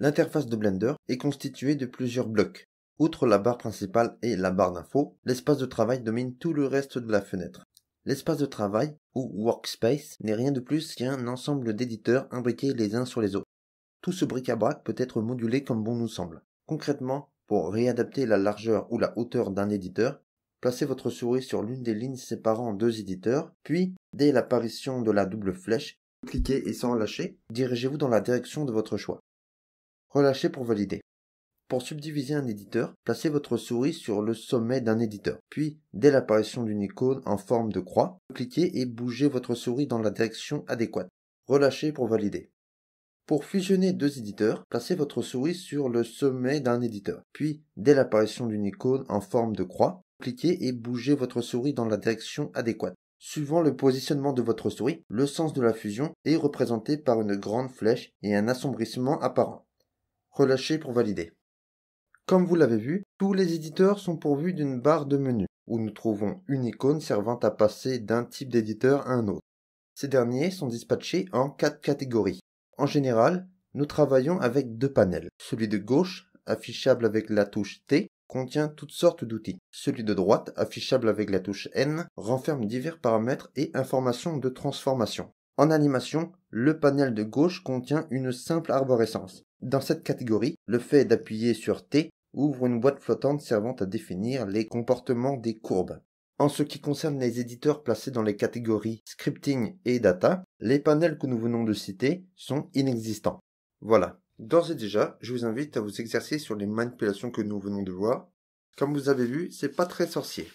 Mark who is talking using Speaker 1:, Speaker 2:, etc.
Speaker 1: L'interface de Blender est constituée de plusieurs blocs. Outre la barre principale et la barre d'infos, l'espace de travail domine tout le reste de la fenêtre. L'espace de travail, ou workspace, n'est rien de plus qu'un ensemble d'éditeurs imbriqués les uns sur les autres. Tout ce bric-à-brac peut être modulé comme bon nous semble. Concrètement, pour réadapter la largeur ou la hauteur d'un éditeur, placez votre souris sur l'une des lignes séparant deux éditeurs, puis, dès l'apparition de la double flèche, cliquez et sans lâcher, dirigez-vous dans la direction de votre choix. Relâchez pour valider. Pour subdiviser un éditeur, placez votre souris sur le sommet d'un éditeur. Puis, dès l'apparition d'une icône en forme de croix, cliquez et bougez votre souris dans la direction adéquate. Relâchez pour valider. Pour fusionner deux éditeurs, placez votre souris sur le sommet d'un éditeur. Puis, dès l'apparition d'une icône en forme de croix, cliquez et bougez votre souris dans la direction adéquate. Suivant le positionnement de votre souris, le sens de la fusion est représenté par une grande flèche et un assombrissement apparent. Relâchez pour valider. Comme vous l'avez vu, tous les éditeurs sont pourvus d'une barre de menu, où nous trouvons une icône servant à passer d'un type d'éditeur à un autre. Ces derniers sont dispatchés en quatre catégories. En général, nous travaillons avec deux panels. Celui de gauche, affichable avec la touche T, contient toutes sortes d'outils. Celui de droite, affichable avec la touche N, renferme divers paramètres et informations de transformation. En animation, le panel de gauche contient une simple arborescence. Dans cette catégorie, le fait d'appuyer sur T ouvre une boîte flottante servant à définir les comportements des courbes. En ce qui concerne les éditeurs placés dans les catégories scripting et data, les panels que nous venons de citer sont inexistants. Voilà. D'ores et déjà, je vous invite à vous exercer sur les manipulations que nous venons de voir. Comme vous avez vu, c'est pas très sorcier.